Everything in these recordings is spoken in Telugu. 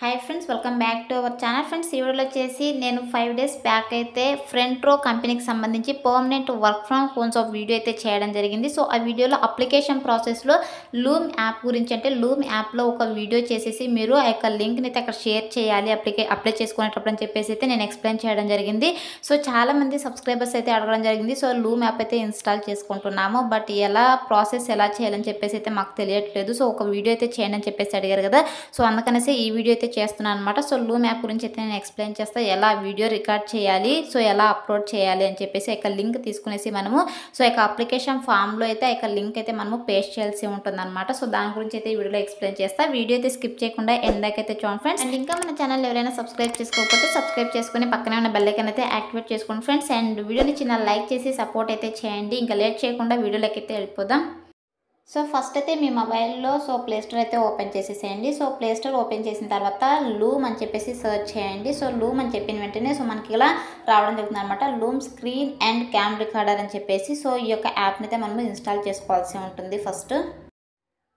hi friends welcome back to our channel friends ఈ వీడియోలో వచ్చేసి నేను ఫైవ్ డేస్ బ్యాక్ అయితే ఫ్రంట్ రో కంపెనీకి సంబంధించి permanent work from homes of video అయితే చేయడం జరిగింది సో ఆ వీడియోలో అప్లికేషన్ ప్రాసెస్లో లూమ్ యాప్ గురించి అంటే లూమ్ యాప్లో ఒక వీడియో చేసేసి మీరు ఆ యొక్క లింక్ని అయితే అక్కడ షేర్ చేయాలి అప్లికే అప్లై చేసుకునేటప్పుడు అని చెప్పేసి అయితే నేను ఎక్స్ప్లెయిన్ చేయడం జరిగింది సో చాలామంది సబ్స్క్రైబర్స్ అయితే అడగడం జరిగింది సో లూమ్ యాప్ అయితే ఇన్స్టాల్ చేసుకుంటున్నాము బట్ ఎలా ప్రాసెస్ ఎలా చేయాలని చెప్పేసి అయితే మాకు తెలియట్లేదు సో ఒక వీడియో అయితే చేయండి అని చెప్పేసి అడిగారు కదా సో అందుకనేసి ఈ వీడియో అయితే అయితే చేస్తున్నాను అనమాట సో లూమ్ యాప్ గురించి అయితే నేను ఎక్స్ప్లెయిన్ చేస్తాను ఎలా వీడియో రికార్డ్ చేయాలి సో ఎలా అప్లోడ్ చేయాలి అని చెప్పేసి ఇక లింక్ తీసుకునేసి మనము సో ఇక అప్లికేషన్ ఫామ్లో అయితే ఇక లింక్ అయితే మనము పేస్ట్ చేయాల్సి ఉంటుందన్నమాట సో దాని గురించి అయితే వీడియోలో ఎక్స్ప్లెయిన్ చేస్తా వీడియో అయితే స్కిప్ చేయకుండా అయితే చూడండి ఫ్రెండ్స్ అండ్ ఇంకా మన ఛానల్ ఎవరైనా సబ్స్క్రైబ్ చేసుకోకపోతే సబ్స్క్రైబ్ చేసుకుని పక్కనే ఉన్న బెల్లైకన్ అయితే యాక్టివేట్ చేసుకోండి ఫ్రెండ్స్ అండ్ వీడియోని చిన్న లైక్ చేసి సపోర్ట్ అయితే చేయండి ఇంకా లేట్ చేయకుండా వీడియోలోకి అయితే వెళ్ళిపోదాం సో ఫస్ట్ అయితే మీ మొబైల్లో సో ప్లే స్టోర్ అయితే ఓపెన్ చేసేసేయండి సో ప్లే స్టోర్ ఓపెన్ చేసిన తర్వాత లూమ్ అని చెప్పేసి సర్చ్ చేయండి సో లూమ్ అని చెప్పిన వెంటనే సో మనకి ఇలా రావడం జరుగుతుంది అనమాట Loom screen and cam recorder అని చెప్పేసి సో ఈ యొక్క యాప్ని అయితే మనము ఇన్స్టాల్ చేసుకోవాల్సి ఉంటుంది ఫస్ట్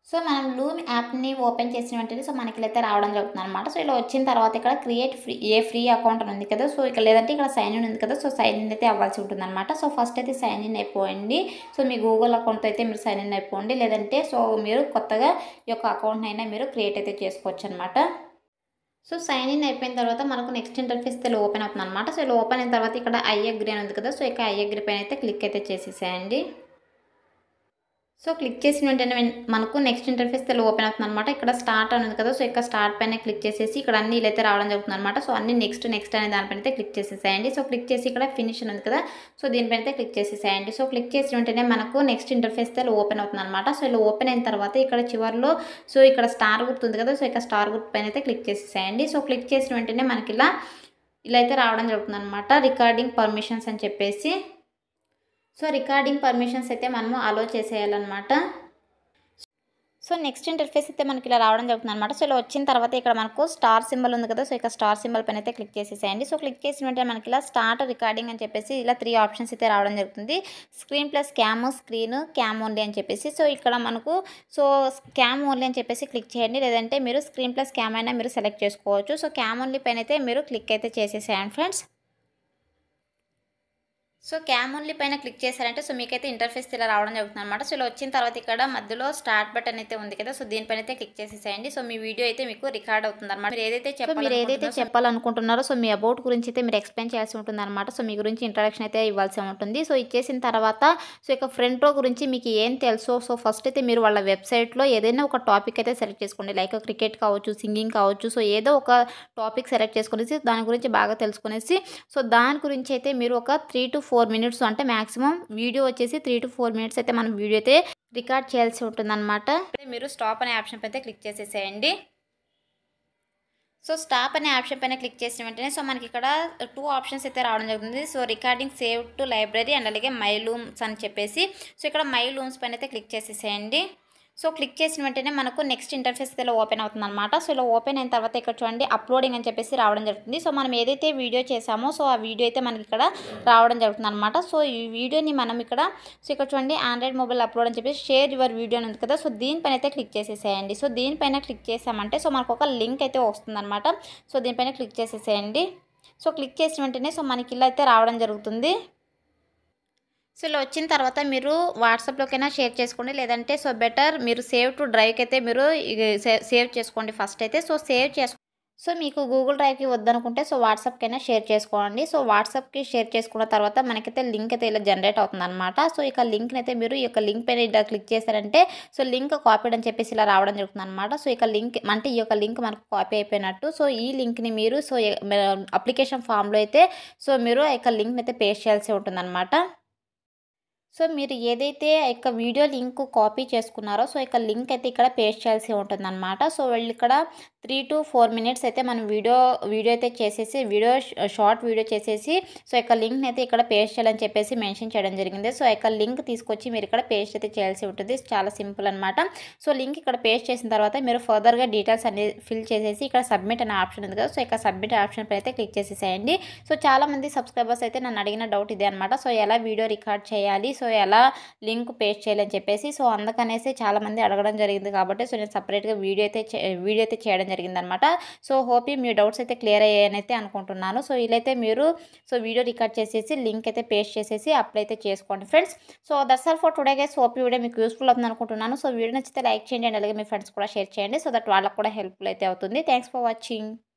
సో మనం లూమ్ యాప్ని ఓపెన్ చేసిన వెంటనే సో మనకి అయితే రావడం జరుగుతుంది అనమాట సో ఇలా వచ్చిన తర్వాత ఇక్కడ create free a free account ఉంది కదా సో ఇక్కడ లేదంటే ఇక్కడ సైన్ ఇన్ ఉంది కదా సో సైన్ ఇన్ అయితే అవ్వాల్సి ఉంటుంది అనమాట సో ఫస్ట్ అయితే సైన్ ఇన్ అయిపోయింది సో మీ గూగుల్ అకౌంట్తో అయితే మీరు సైన్ ఇన్ అయిపోండి లేదంటే సో మీరు కొత్తగా ఈ యొక్క అకౌంట్ అయినా మీరు క్రియేట్ అయితే చేసుకోవచ్చు అనమాట సో సైన్ ఇన్ అయిపోయిన తర్వాత మనకు నెక్స్ట్ ఇంటర్ఫేస్ అయితే ఓపెన్ అవుతుంది అనమాట సో ఇలా ఓపెన్ అయిన తర్వాత ఇక్కడ ఐఎగ్రీ అని ఉంది కదా సో ఇక ఐ పైన అయితే క్లిక్ అయితే చేసేసేయండి సో క్లిక్ చేసిన వెంటనే మనకు నెక్స్ట్ ఇంటర్ఫేస్ తెలుగు ఓపెన్ అవుతుంది అనమాట ఇక్కడ స్టార్ట్ అనేది కదా సో ఇక్కడ స్టార్ట్ పైన క్లిక్ చేసేసి ఇక్కడ అన్ని ఇలా అయితే రావడం జరుగుతుంది అనమాట సో అన్ని నెక్స్ట్ నెక్స్ట్ అనే దానిపైన అయితే క్లిక్ చేసేసేయండి సో క్లిక్ చేసి ఇక్కడ ఫినిష్ అనేది కదా సో దీనిపైన అయితే క్లిక్ చేసేసేయండి సో క్లిక్ చేసిన వెంటనే మనకు నెక్స్ట్ ఇంటర్ఫేస్ తెలుగు ఓపెన్ అవుతుంది అనమాట సో ఇలా ఓపెన్ అయిన తర్వాత ఇక్కడ చివరిలో సో ఇక్కడ స్టార్ గుర్తుంది కదా సో ఇక్కడ స్టార్ గుర్తు పైన అయితే క్లిక్ చేసేసేయండి సో క్లిక్ చేసిన వెంటనే మనకి ఇలా ఇలా అయితే రావడం జరుగుతుంది అనమాట రికార్డింగ్ పర్మిషన్స్ అని చెప్పేసి సో రికార్డింగ్ పర్మిషన్స్ అయితే మనము అలో చేసేయాలన్నమాట సో నెక్స్ట్ ఇంటర్ఫేస్ అయితే మనకి ఇలా రావడం జరుగుతుంది అనమాట సో ఇలా వచ్చిన తర్వాత ఇక్కడ మనకు స్టార్ సింబల్ ఉంది కదా సో ఇక్కడ స్టార్ సింబల్ పైన అయితే క్లిక్ చేసేసేయండి సో క్లిక్ చేసిన వెంటనే మనకి ఇలా స్టార్ట్ రికార్డింగ్ అని చెప్పేసి ఇలా త్రీ ఆప్షన్స్ అయితే రావడం జరుగుతుంది screen plus cam screen cam only అని చెప్పేసి సో ఇక్కడ మనకు సో క్యామ్ ఓన్లీ అని చెప్పేసి క్లిక్ చేయండి లేదంటే మీరు స్క్రీన్ ప్లస్ క్యామ్ అయినా మీరు సెలెక్ట్ చేసుకోవచ్చు సో క్యామ్ ఓన్లీ పైన అయితే మీరు క్లిక్ అయితే చేసేసేయండి ఫ్రెండ్స్ సో క్యామ్ ఓన్లీ పైన క్లిక్ చేశారంటే సో మీకైతే ఇంటర్ఫేస్ ఇలా రావడం జరుగుతుంది అనమాట సో ఇలా వచ్చిన తర్వాత ఇక్కడ మధ్యలో స్టార్ట్ బటన్ అయితే ఉంది కదా సో దీనిపైన అయితే క్లిక్ చేసేసేయండి సో మీ వీడియో అయితే మీకు రికార్డ్ అవుతుంది అనమాట మీరు ఏదైతే చెప్పాలి మీరు ఏదైతే చెప్పాలనుకుంటున్నారో సో మీ అబౌట్ గురించి అయితే మీరు ఎక్స్ప్లెయిన్ చేయాల్సి ఉంటుంది అనమాట సో మీ గురించి ఇంట్రడక్షన్ అయితే ఇవ్వాల్సి ఉంటుంది సో ఇచ్చేసిన తర్వాత సో ఇక ఫ్రంట్ రో గురించి మీకు ఏం తెలుసో సో ఫస్ట్ అయితే మీరు వాళ్ళ వెబ్సైట్లో ఏదైనా ఒక టాపిక్ అయితే సెలెక్ట్ చేసుకోండి లైక్ క్రికెట్ కావచ్చు సింగింగ్ కావచ్చు సో ఏదో ఒక టాపిక్ సెలెక్ట్ చేసుకునేసి దాని గురించి బాగా తెలుసుకునేసి సో దాని గురించి అయితే మీరు ఒక త్రీ టు ఫోర్ మినిట్స్ అంటే మ్యాక్సిమం వీడియో వచ్చేసి త్రీ టు ఫోర్ మినిట్స్ అయితే మనం వీడియో అయితే రికార్డ్ చేయాల్సి ఉంటుంది అనమాట మీరు స్టాప్ అనే ఆప్షన్ అయితే క్లిక్ చేసేసేయండి సో స్టాప్ అనే ఆప్షన్ పైన క్లిక్ చేసిన వెంటనే సో మనకి ఇక్కడ టూ ఆప్షన్స్ అయితే రావడం జరుగుతుంది so recording save to library and అలాగే మై లూమ్స్ అని చెప్పేసి సో ఇక్కడ మై లూమ్స్ పైన అయితే క్లిక్ చేసేసేయండి సో క్లిక్ చేసిన వెంటనే మనకు నెక్స్ట్ ఇంటర్ఫేస్ ఇలా ఓపెన్ అవుతుంది అనమాట సో ఇలా ఓపెన్ అయిన తర్వాత ఇక్కడ చూడండి అప్లోడింగ్ అని చెప్పేసి రావడం జరుగుతుంది సో మనం ఏదైతే వీడియో చేసామో సో ఆ వీడియో అయితే మనకి ఇక్కడ రావడం జరుగుతుంది అనమాట సో ఈ వీడియోని మనం ఇక్కడ సో ఇక్కడ చూడండి ఆండ్రాయిడ్ మొబైల్ అప్లోడ్ అని చెప్పేసి షేర్ యువర్ వీడియో ఉంది కదా సో దీనిపైన అయితే క్లిక్ చేసేసేయండి సో దీనిపైన క్లిక్ చేసామంటే సో మనకు ఒక లింక్ అయితే వస్తుందన్నమాట సో దీనిపైన క్లిక్ చేసేసేయండి సో క్లిక్ చేసిన వెంటనే సో మనకి ఇలా అయితే రావడం జరుగుతుంది సో ఇలా వచ్చిన తర్వాత మీరు వాట్సాప్లోకైనా షేర్ చేసుకోండి లేదంటే సో బెటర్ మీరు సేవ్ టు డ్రైవ్కి అయితే మీరు సేవ్ చేసుకోండి ఫస్ట్ అయితే సో సేవ్ చేసుకో సో మీకు గూగుల్ డ్రైవ్కి వద్దనుకుంటే సో వాట్సాప్కైనా షేర్ చేసుకోండి సో వాట్సాప్కి షేర్ చేసుకున్న తర్వాత మనకైతే లింక్ అయితే ఇలా జనరేట్ అవుతుందన్నమాట సో ఇక లింక్ని అయితే మీరు ఈ యొక్క లింక్ పైన ఇలా క్లిక్ చేశారంటే సో లింక్ కాపీడ్ అని చెప్పేసి ఇలా రావడం జరుగుతుందన్నమాట సో ఇక లింక్ అంటే ఈ యొక్క లింక్ మనకు కాపీ అయిపోయినట్టు సో ఈ లింక్ని మీరు సో అప్లికేషన్ ఫామ్లో అయితే సో మీరు ఆ యొక్క లింక్ని అయితే పేస్ట్ చేయాల్సి ఉంటుందన్నమాట సో మీరు ఏదైతే యొక్క వీడియో లింక్ కాపీ చేసుకున్నారో సో ఇక లింక్ అయితే ఇక్కడ పేస్ట్ చేయాల్సి ఉంటుందన్నమాట సో వీళ్ళు ఇక్కడ త్రీ టు ఫోర్ మినిట్స్ అయితే మనం వీడియో వీడియో అయితే చేసేసి వీడియో షార్ట్ వీడియో చేసేసి సో యొక్క లింక్ని అయితే ఇక్కడ పేస్ట్ చేయాలని చెప్పేసి మెన్షన్ చేయడం జరిగింది సో యొక్క లింక్ తీసుకొచ్చి మీరు ఇక్కడ పేస్ట్ అయితే చేయాల్సి ఉంటుంది చాలా సింపుల్ అనమాట సో లింక్ ఇక్కడ పేస్ట్ చేసిన తర్వాత మీరు ఫర్దర్గా డీటెయిల్స్ అనేది ఫిల్ చేసేసి ఇక్కడ సబ్మిట్ అనే ఆప్షన్ ఉంది కదా సో ఇక్కడ సబ్మిట్ ఆప్షన్ పై అయితే క్లిక్ చేసేసేయండి సో చాలామంది సబ్స్క్రైబర్స్ అయితే నన్ను అడిగిన డౌట్ ఇదే అనమాట సో ఎలా వీడియో రికార్డ్ చేయాలి సో ఎలా లింక్ పేస్ట్ చేయాలని చెప్పేసి సో అందుకనేసి చాలామంది అడగడం జరిగింది కాబట్టి సో నేను సపరేట్గా వీడియో అయితే వీడియో అయితే చేయడం జరిగింది అనమాట సో హోప్ మీ డౌట్స్ అయితే క్లియర్ అయ్యాయని అయితే అనుకుంటున్నాను సో ఇలైతే మీరు సో వీడియో రికార్డ్ చేసేసి లింక్ అయితే పేస్ట్ చేసేసి అప్లై అయితే చేసుకోండి friends so that's all for today guys hope video మీకు యూస్ఫుల్ అవుతుంది అనుకుంటున్నాను సో వీడియో నచ్చితే లైక్ చేయండి అండ్ అలాగే మీ ఫ్రెండ్స్ కూడా షేర్ చేయండి సో దట్ వాళ్ళకు కూడా హెల్ప్ఫుల్ అయితే అవుతుంది థ్యాంక్స్ ఫర్ వాచింగ్